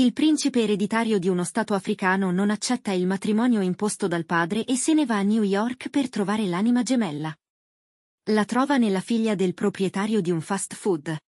Il principe ereditario di uno stato africano non accetta il matrimonio imposto dal padre e se ne va a New York per trovare l'anima gemella. La trova nella figlia del proprietario di un fast food,